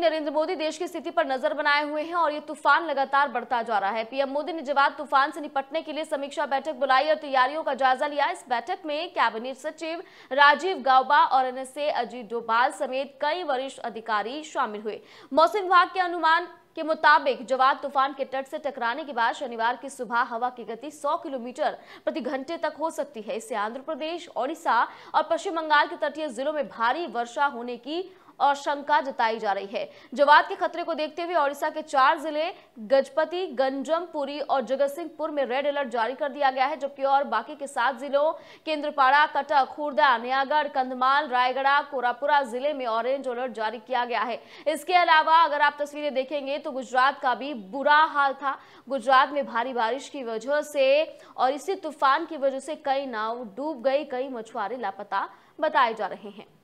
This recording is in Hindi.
नरेंद्र मोदी देश की स्थिति पर नजर बनाए हुए हैं और ये तूफान लगातार बढ़ता जा रहा है पीएम मोदी ने जवाब तूफान से निपटने के लिए समीक्षा बैठक बुलाई और तैयारियों का जायजा लिया इस बैठक में कैबिनेट सचिव राजीव गाउबा और एनएसए अजीत डोभाल समेत कई वरिष्ठ अधिकारी शामिल हुए मौसम विभाग के अनुमान के मुताबिक जवाब तूफान के तट से टकराने के बाद शनिवार की सुबह हवा की गति 100 किलोमीटर प्रति घंटे तक हो सकती है इससे आंध्र प्रदेश ओडिशा और पश्चिम बंगाल के तटीय जिलों में भारी वर्षा होने की आशंका जताई जा रही है जवाब के खतरे को देखते हुए ओडिशा के चार जिले गजपति गंजम पुरी और जगत सिंहपुर में रेड अलर्ट जारी कर दिया गया है जबकि और बाकी के सात जिलों केन्द्रपाड़ा कटक खुर्दा नयागढ़ कंधमाल रायगढ़ कोरापुरा जिले में ऑरेंज अलर्ट जारी किया गया है इसके अलावा अगर आप तस्वीरें देखेंगे तो गुजरात का भी बुरा हाल था गुजरात में भारी बारिश की वजह से और इसी तूफान की वजह से कई नाव डूब गई कई मछुआरे लापता बताए जा रहे हैं